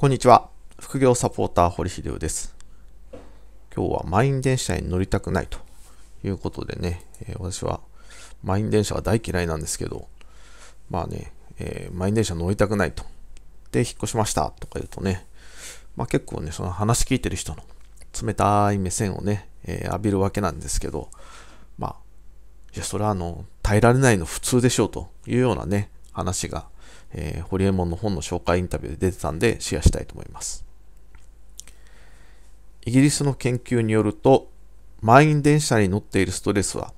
こんにちは。副業サポーター、堀秀夫です。今日は満員電車に乗りたくないということでね、えー、私は満員電車は大嫌いなんですけど、まあね、えー、満員電車乗りたくないと。で、引っ越しましたとか言うとね、まあ結構ね、その話聞いてる人の冷たい目線をね、えー、浴びるわけなんですけど、まあ、いや、それはあの、耐えられないの普通でしょうというようなね、話がえー、ホリエモンの本の紹介インタビューで出てたんでシェアしたいと思います。イギリスの研究によると、満員電車に乗っているストレスは、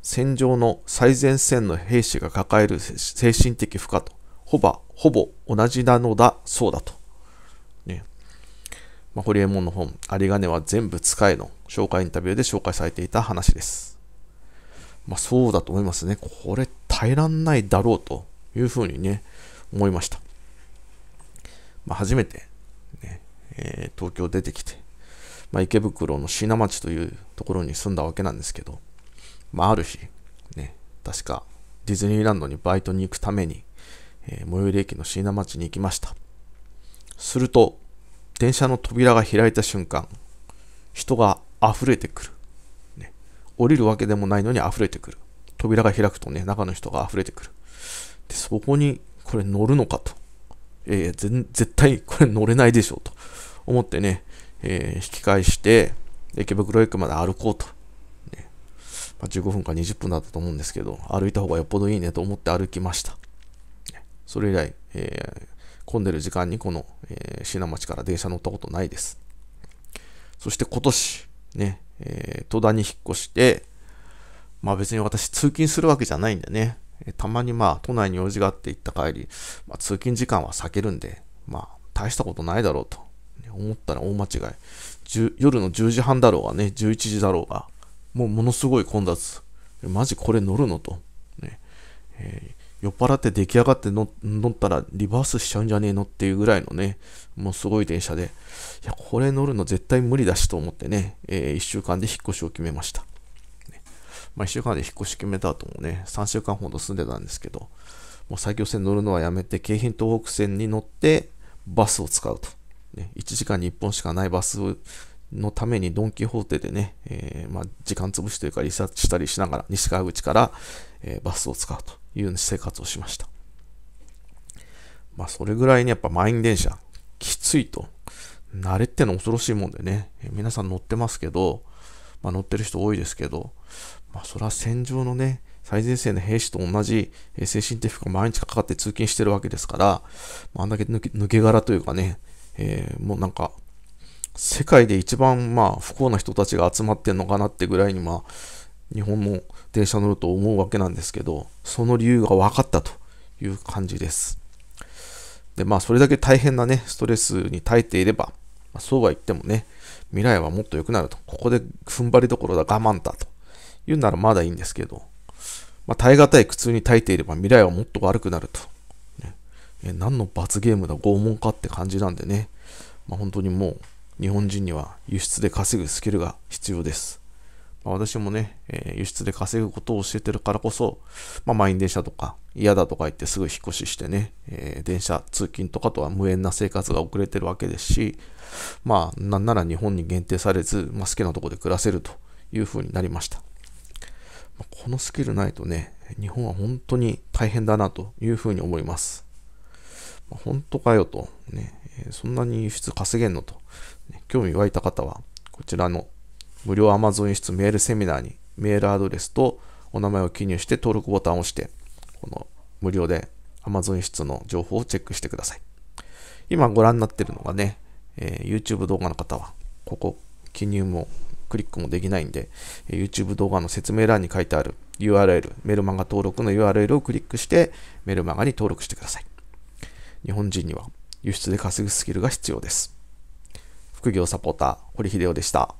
戦場の最前線の兵士が抱える精神的負荷とほぼほぼ同じなのだそうだと。ねまあ、ホリエモンの本、有金は全部使えの紹介インタビューで紹介されていた話です。まあ、そうだと思いますね。これ耐えらんないだろうというふうにね、思いました。まあ、初めてね、えー、東京出てきて、まあ、池袋の椎名町というところに住んだわけなんですけど、まあ、ある日、ね、確かディズニーランドにバイトに行くために、えー、最寄り駅の椎名町に行きました。すると、電車の扉が開いた瞬間、人が溢れてくる。ね、降りるわけでもないのに溢れてくる。扉が開くとね、中の人が溢れてくる。で、そこにこれ乗るのかと。えー、絶対これ乗れないでしょうと思ってね、えー、引き返して、池袋駅まで歩こうと。ねまあ、15分か20分だったと思うんですけど、歩いた方がよっぽどいいねと思って歩きました。それ以来、えー、混んでる時間にこの、えー、品町から電車乗ったことないです。そして今年、ね、えー、戸田に引っ越して、まあ別に私通勤するわけじゃないんでね、えたまにまあ、都内に用事があって行った帰り、まあ、通勤時間は避けるんで、まあ、大したことないだろうと思ったら大間違い。夜の10時半だろうがね、11時だろうが、もうものすごい混雑。マジこれ乗るのと。ねえー、酔っ払って出来上がって乗ったらリバースしちゃうんじゃねえのっていうぐらいのね、もうすごい電車で、いや、これ乗るの絶対無理だしと思ってね、えー、1週間で引っ越しを決めました。まあ、1週間で引っ越し決めた後もね、3週間ほど住んでたんですけど、もう埼京線乗るのはやめて、京浜東北線に乗ってバスを使うと。ね、1時間に1本しかないバスのためにドン・キホーテでね、えー、まあ、時間潰しというかリサーチしたりしながら、西川口から、えー、バスを使うという生活をしました。まあ、それぐらいね、やっぱ満員電車、きついと。慣れっての恐ろしいもんでね、えー、皆さん乗ってますけど、まあ、乗ってる人多いですけど、まあ、それは戦場のね、最前線の兵士と同じ精神的負荷毎日かかって通勤してるわけですから、あんだけ抜け殻というかね、えー、もうなんか、世界で一番まあ不幸な人たちが集まってんのかなってぐらいにまあ、日本の電車乗ると思うわけなんですけど、その理由が分かったという感じです。で、まあそれだけ大変なね、ストレスに耐えていれば、まあ、そうは言ってもね、未来はもっと良くなると。ここで踏ん張りどころだ、我慢だと。言うならまだいいんですけど、まあ、耐え難い苦痛に耐えていれば未来はもっと悪くなると。ね、え何の罰ゲームだ、拷問かって感じなんでね、まあ、本当にもう日本人には輸出で稼ぐスキルが必要です。まあ、私もね、えー、輸出で稼ぐことを教えてるからこそ、まあ、満員電車とか嫌だとか言ってすぐ引っ越ししてね、えー、電車通勤とかとは無縁な生活が遅れてるわけですし、まあ、なんなら日本に限定されず、まあ、好きなとこで暮らせるという風になりました。まこのスキルないとね、日本は本当に大変だなという風に思います。本当かよと、ね、そんなに輸出稼げんのと、興味湧いた方は、こちらの無料 Amazon 輸出メールセミナーにメールアドレスとお名前を記入して登録ボタンを押して、この無料で Amazon 輸出の情報をチェックしてください。今ご覧になってるのがね、えー、YouTube 動画の方は、ここ、記入もクリックもできないんで、えー、YouTube 動画の説明欄に書いてある URL、メルマガ登録の URL をクリックして、メルマガに登録してください。日本人には輸出で稼ぐスキルが必要です。副業サポーター、堀秀夫でした。